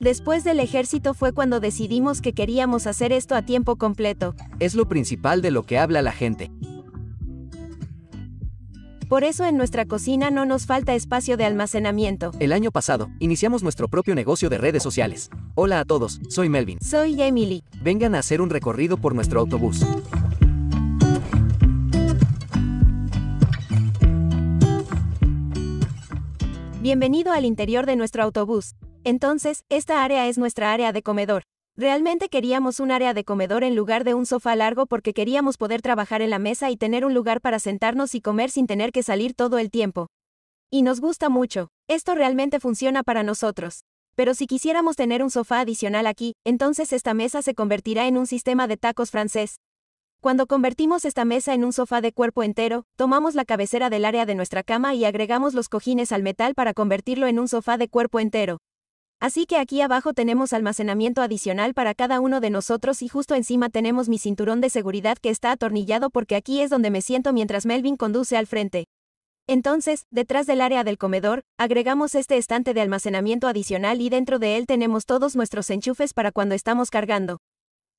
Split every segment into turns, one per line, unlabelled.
Después del ejército fue cuando decidimos que queríamos hacer esto a tiempo completo. Es lo principal de lo que habla la gente. Por eso en nuestra cocina no nos falta espacio de almacenamiento. El año pasado, iniciamos nuestro propio negocio de redes sociales. Hola a todos, soy Melvin. Soy Emily. Vengan a hacer un recorrido por nuestro autobús. Bienvenido al interior de nuestro autobús. Entonces, esta área es nuestra área de comedor. Realmente queríamos un área de comedor en lugar de un sofá largo porque queríamos poder trabajar en la mesa y tener un lugar para sentarnos y comer sin tener que salir todo el tiempo. Y nos gusta mucho. Esto realmente funciona para nosotros. Pero si quisiéramos tener un sofá adicional aquí, entonces esta mesa se convertirá en un sistema de tacos francés. Cuando convertimos esta mesa en un sofá de cuerpo entero, tomamos la cabecera del área de nuestra cama y agregamos los cojines al metal para convertirlo en un sofá de cuerpo entero. Así que aquí abajo tenemos almacenamiento adicional para cada uno de nosotros y justo encima tenemos mi cinturón de seguridad que está atornillado porque aquí es donde me siento mientras Melvin conduce al frente. Entonces, detrás del área del comedor, agregamos este estante de almacenamiento adicional y dentro de él tenemos todos nuestros enchufes para cuando estamos cargando.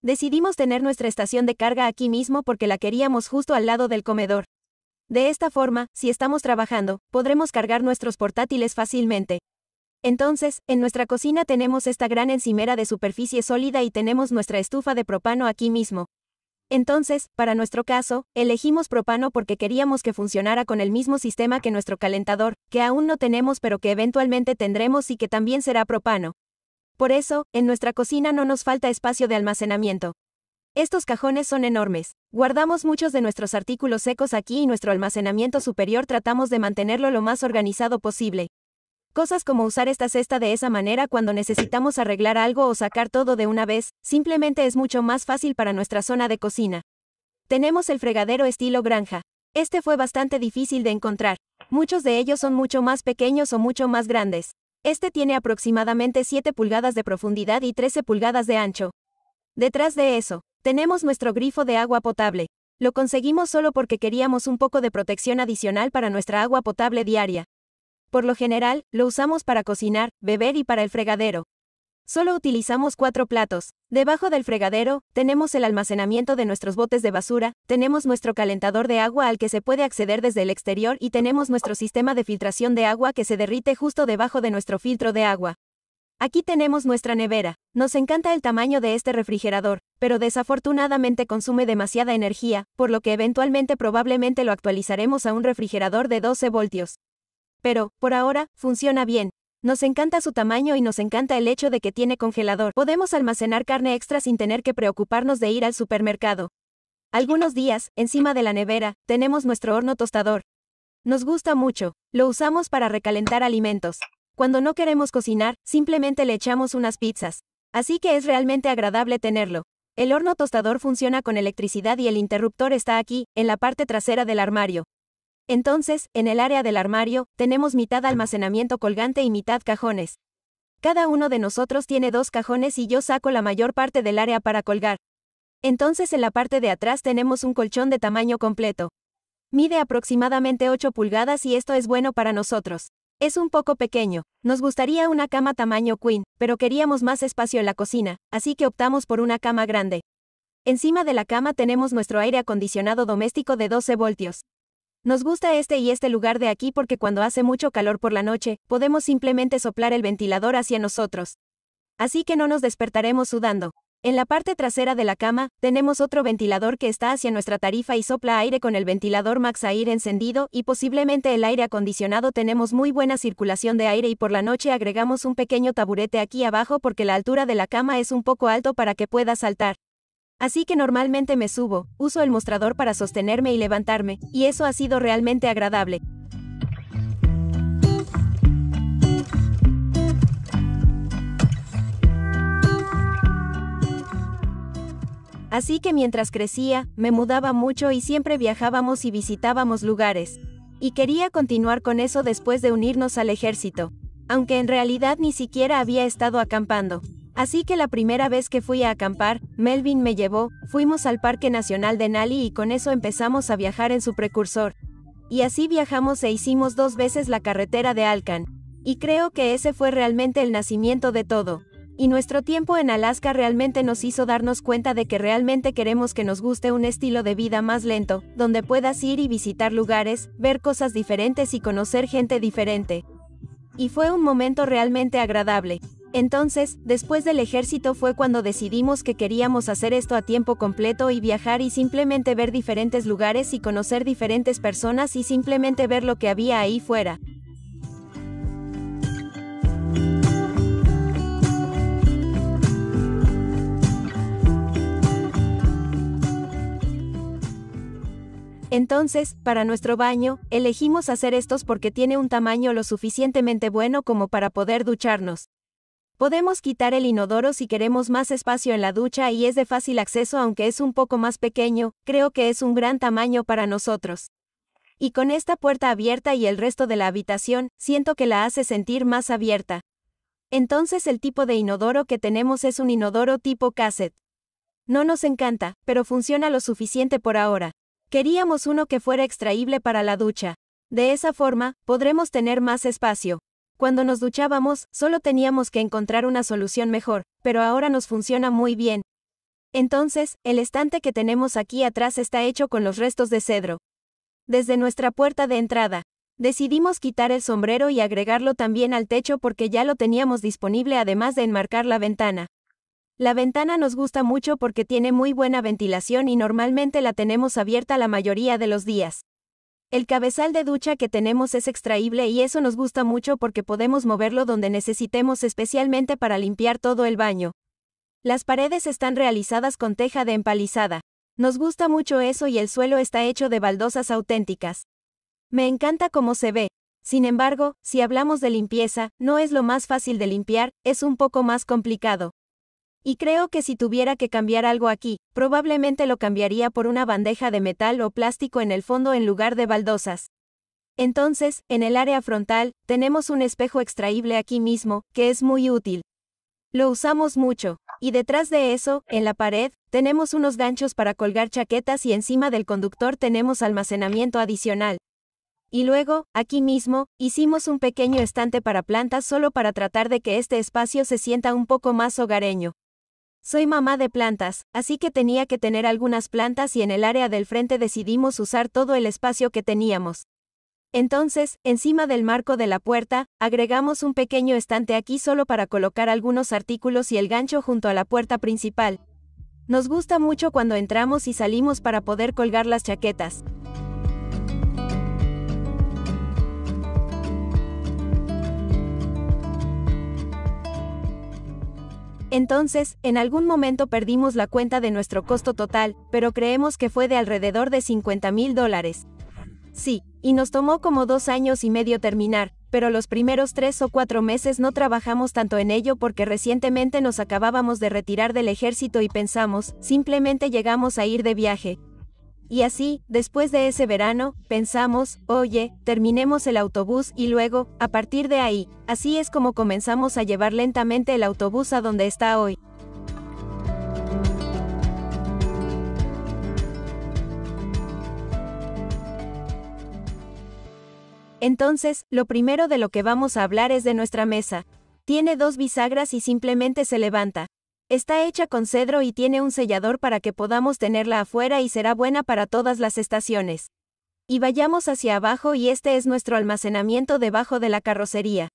Decidimos tener nuestra estación de carga aquí mismo porque la queríamos justo al lado del comedor. De esta forma, si estamos trabajando, podremos cargar nuestros portátiles fácilmente. Entonces, en nuestra cocina tenemos esta gran encimera de superficie sólida y tenemos nuestra estufa de propano aquí mismo. Entonces, para nuestro caso, elegimos propano porque queríamos que funcionara con el mismo sistema que nuestro calentador, que aún no tenemos pero que eventualmente tendremos y que también será propano. Por eso, en nuestra cocina no nos falta espacio de almacenamiento. Estos cajones son enormes. Guardamos muchos de nuestros artículos secos aquí y nuestro almacenamiento superior tratamos de mantenerlo lo más organizado posible. Cosas como usar esta cesta de esa manera cuando necesitamos arreglar algo o sacar todo de una vez, simplemente es mucho más fácil para nuestra zona de cocina. Tenemos el fregadero estilo granja. Este fue bastante difícil de encontrar. Muchos de ellos son mucho más pequeños o mucho más grandes. Este tiene aproximadamente 7 pulgadas de profundidad y 13 pulgadas de ancho. Detrás de eso, tenemos nuestro grifo de agua potable. Lo conseguimos solo porque queríamos un poco de protección adicional para nuestra agua potable diaria. Por lo general, lo usamos para cocinar, beber y para el fregadero. Solo utilizamos cuatro platos. Debajo del fregadero, tenemos el almacenamiento de nuestros botes de basura, tenemos nuestro calentador de agua al que se puede acceder desde el exterior y tenemos nuestro sistema de filtración de agua que se derrite justo debajo de nuestro filtro de agua. Aquí tenemos nuestra nevera. Nos encanta el tamaño de este refrigerador, pero desafortunadamente consume demasiada energía, por lo que eventualmente probablemente lo actualizaremos a un refrigerador de 12 voltios. Pero, por ahora, funciona bien. Nos encanta su tamaño y nos encanta el hecho de que tiene congelador. Podemos almacenar carne extra sin tener que preocuparnos de ir al supermercado. Algunos días, encima de la nevera, tenemos nuestro horno tostador. Nos gusta mucho. Lo usamos para recalentar alimentos. Cuando no queremos cocinar, simplemente le echamos unas pizzas. Así que es realmente agradable tenerlo. El horno tostador funciona con electricidad y el interruptor está aquí, en la parte trasera del armario. Entonces, en el área del armario, tenemos mitad almacenamiento colgante y mitad cajones. Cada uno de nosotros tiene dos cajones y yo saco la mayor parte del área para colgar. Entonces en la parte de atrás tenemos un colchón de tamaño completo. Mide aproximadamente 8 pulgadas y esto es bueno para nosotros. Es un poco pequeño, nos gustaría una cama tamaño queen, pero queríamos más espacio en la cocina, así que optamos por una cama grande. Encima de la cama tenemos nuestro aire acondicionado doméstico de 12 voltios. Nos gusta este y este lugar de aquí porque cuando hace mucho calor por la noche, podemos simplemente soplar el ventilador hacia nosotros. Así que no nos despertaremos sudando. En la parte trasera de la cama, tenemos otro ventilador que está hacia nuestra tarifa y sopla aire con el ventilador Max encendido y posiblemente el aire acondicionado. Tenemos muy buena circulación de aire y por la noche agregamos un pequeño taburete aquí abajo porque la altura de la cama es un poco alto para que pueda saltar. Así que normalmente me subo, uso el mostrador para sostenerme y levantarme, y eso ha sido realmente agradable. Así que mientras crecía, me mudaba mucho y siempre viajábamos y visitábamos lugares. Y quería continuar con eso después de unirnos al ejército. Aunque en realidad ni siquiera había estado acampando. Así que la primera vez que fui a acampar, Melvin me llevó, fuimos al Parque Nacional de Nali y con eso empezamos a viajar en su precursor. Y así viajamos e hicimos dos veces la carretera de Alcan. Y creo que ese fue realmente el nacimiento de todo. Y nuestro tiempo en Alaska realmente nos hizo darnos cuenta de que realmente queremos que nos guste un estilo de vida más lento, donde puedas ir y visitar lugares, ver cosas diferentes y conocer gente diferente. Y fue un momento realmente agradable. Entonces, después del ejército fue cuando decidimos que queríamos hacer esto a tiempo completo y viajar y simplemente ver diferentes lugares y conocer diferentes personas y simplemente ver lo que había ahí fuera. Entonces, para nuestro baño, elegimos hacer estos porque tiene un tamaño lo suficientemente bueno como para poder ducharnos. Podemos quitar el inodoro si queremos más espacio en la ducha y es de fácil acceso aunque es un poco más pequeño, creo que es un gran tamaño para nosotros. Y con esta puerta abierta y el resto de la habitación, siento que la hace sentir más abierta. Entonces el tipo de inodoro que tenemos es un inodoro tipo cassette. No nos encanta, pero funciona lo suficiente por ahora. Queríamos uno que fuera extraíble para la ducha. De esa forma, podremos tener más espacio. Cuando nos duchábamos, solo teníamos que encontrar una solución mejor, pero ahora nos funciona muy bien. Entonces, el estante que tenemos aquí atrás está hecho con los restos de cedro. Desde nuestra puerta de entrada, decidimos quitar el sombrero y agregarlo también al techo porque ya lo teníamos disponible además de enmarcar la ventana. La ventana nos gusta mucho porque tiene muy buena ventilación y normalmente la tenemos abierta la mayoría de los días. El cabezal de ducha que tenemos es extraíble y eso nos gusta mucho porque podemos moverlo donde necesitemos especialmente para limpiar todo el baño. Las paredes están realizadas con teja de empalizada. Nos gusta mucho eso y el suelo está hecho de baldosas auténticas. Me encanta cómo se ve. Sin embargo, si hablamos de limpieza, no es lo más fácil de limpiar, es un poco más complicado. Y creo que si tuviera que cambiar algo aquí, probablemente lo cambiaría por una bandeja de metal o plástico en el fondo en lugar de baldosas. Entonces, en el área frontal, tenemos un espejo extraíble aquí mismo, que es muy útil. Lo usamos mucho. Y detrás de eso, en la pared, tenemos unos ganchos para colgar chaquetas y encima del conductor tenemos almacenamiento adicional. Y luego, aquí mismo, hicimos un pequeño estante para plantas solo para tratar de que este espacio se sienta un poco más hogareño. Soy mamá de plantas, así que tenía que tener algunas plantas y en el área del frente decidimos usar todo el espacio que teníamos. Entonces, encima del marco de la puerta, agregamos un pequeño estante aquí solo para colocar algunos artículos y el gancho junto a la puerta principal. Nos gusta mucho cuando entramos y salimos para poder colgar las chaquetas. Entonces, en algún momento perdimos la cuenta de nuestro costo total, pero creemos que fue de alrededor de 50 mil dólares. Sí, y nos tomó como dos años y medio terminar, pero los primeros tres o cuatro meses no trabajamos tanto en ello porque recientemente nos acabábamos de retirar del ejército y pensamos, simplemente llegamos a ir de viaje, y así, después de ese verano, pensamos, oye, terminemos el autobús y luego, a partir de ahí, así es como comenzamos a llevar lentamente el autobús a donde está hoy. Entonces, lo primero de lo que vamos a hablar es de nuestra mesa. Tiene dos bisagras y simplemente se levanta. Está hecha con cedro y tiene un sellador para que podamos tenerla afuera y será buena para todas las estaciones. Y vayamos hacia abajo y este es nuestro almacenamiento debajo de la carrocería.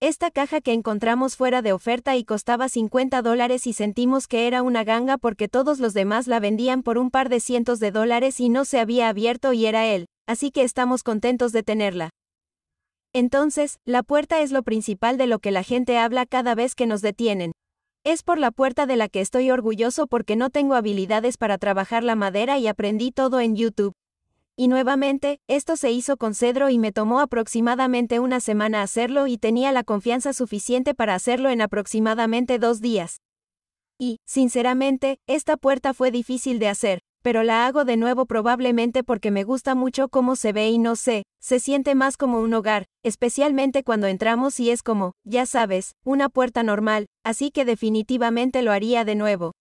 Esta caja que encontramos fuera de oferta y costaba 50 dólares y sentimos que era una ganga porque todos los demás la vendían por un par de cientos de dólares y no se había abierto y era él, así que estamos contentos de tenerla. Entonces, la puerta es lo principal de lo que la gente habla cada vez que nos detienen. Es por la puerta de la que estoy orgulloso porque no tengo habilidades para trabajar la madera y aprendí todo en YouTube. Y nuevamente, esto se hizo con cedro y me tomó aproximadamente una semana hacerlo y tenía la confianza suficiente para hacerlo en aproximadamente dos días. Y, sinceramente, esta puerta fue difícil de hacer pero la hago de nuevo probablemente porque me gusta mucho cómo se ve y no sé, se siente más como un hogar, especialmente cuando entramos y es como, ya sabes, una puerta normal, así que definitivamente lo haría de nuevo.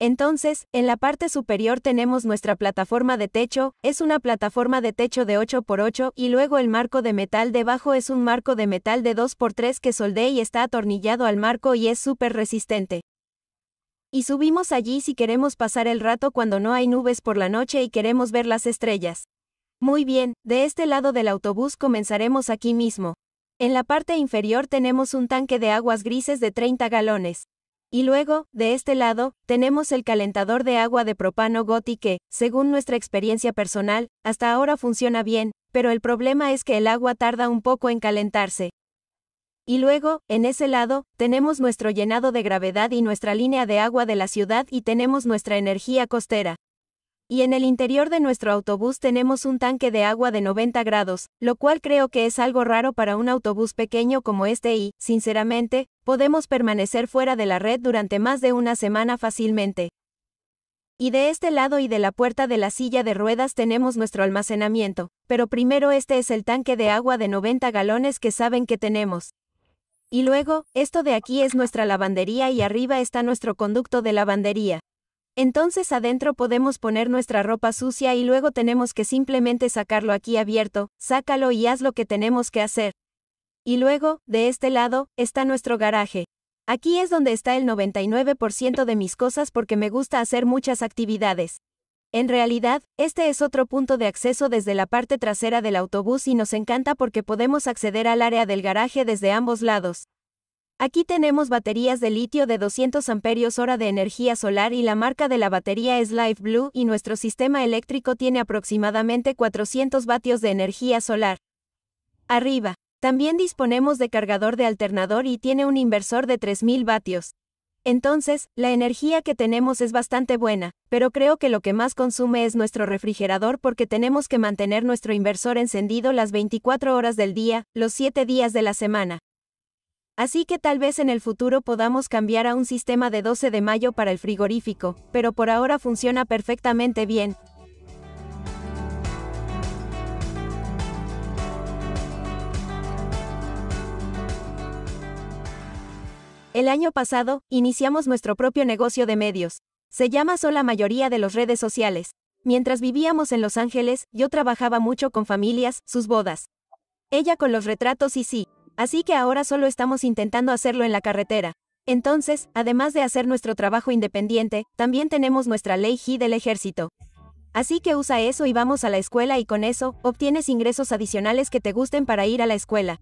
Entonces, en la parte superior tenemos nuestra plataforma de techo, es una plataforma de techo de 8x8 y luego el marco de metal debajo es un marco de metal de 2x3 que soldé y está atornillado al marco y es súper resistente. Y subimos allí si queremos pasar el rato cuando no hay nubes por la noche y queremos ver las estrellas. Muy bien, de este lado del autobús comenzaremos aquí mismo. En la parte inferior tenemos un tanque de aguas grises de 30 galones. Y luego, de este lado, tenemos el calentador de agua de propano Goti que, según nuestra experiencia personal, hasta ahora funciona bien, pero el problema es que el agua tarda un poco en calentarse. Y luego, en ese lado, tenemos nuestro llenado de gravedad y nuestra línea de agua de la ciudad y tenemos nuestra energía costera. Y en el interior de nuestro autobús tenemos un tanque de agua de 90 grados, lo cual creo que es algo raro para un autobús pequeño como este y, sinceramente, podemos permanecer fuera de la red durante más de una semana fácilmente. Y de este lado y de la puerta de la silla de ruedas tenemos nuestro almacenamiento, pero primero este es el tanque de agua de 90 galones que saben que tenemos. Y luego, esto de aquí es nuestra lavandería y arriba está nuestro conducto de lavandería. Entonces adentro podemos poner nuestra ropa sucia y luego tenemos que simplemente sacarlo aquí abierto, sácalo y haz lo que tenemos que hacer. Y luego, de este lado, está nuestro garaje. Aquí es donde está el 99% de mis cosas porque me gusta hacer muchas actividades. En realidad, este es otro punto de acceso desde la parte trasera del autobús y nos encanta porque podemos acceder al área del garaje desde ambos lados. Aquí tenemos baterías de litio de 200 amperios hora de energía solar y la marca de la batería es Life Blue y nuestro sistema eléctrico tiene aproximadamente 400 vatios de energía solar. Arriba, también disponemos de cargador de alternador y tiene un inversor de 3000 vatios. Entonces, la energía que tenemos es bastante buena, pero creo que lo que más consume es nuestro refrigerador porque tenemos que mantener nuestro inversor encendido las 24 horas del día, los 7 días de la semana. Así que tal vez en el futuro podamos cambiar a un sistema de 12 de mayo para el frigorífico, pero por ahora funciona perfectamente bien, El año pasado, iniciamos nuestro propio negocio de medios. Se llama Sola mayoría de las redes sociales. Mientras vivíamos en Los Ángeles, yo trabajaba mucho con familias, sus bodas. Ella con los retratos y sí. Así que ahora solo estamos intentando hacerlo en la carretera. Entonces, además de hacer nuestro trabajo independiente, también tenemos nuestra ley G del ejército. Así que usa eso y vamos a la escuela y con eso, obtienes ingresos adicionales que te gusten para ir a la escuela.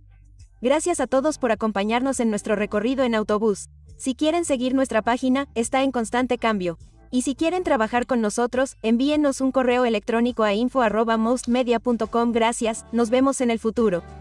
Gracias a todos por acompañarnos en nuestro recorrido en autobús. Si quieren seguir nuestra página, está en constante cambio. Y si quieren trabajar con nosotros, envíennos un correo electrónico a info.mostmedia.com. Gracias, nos vemos en el futuro.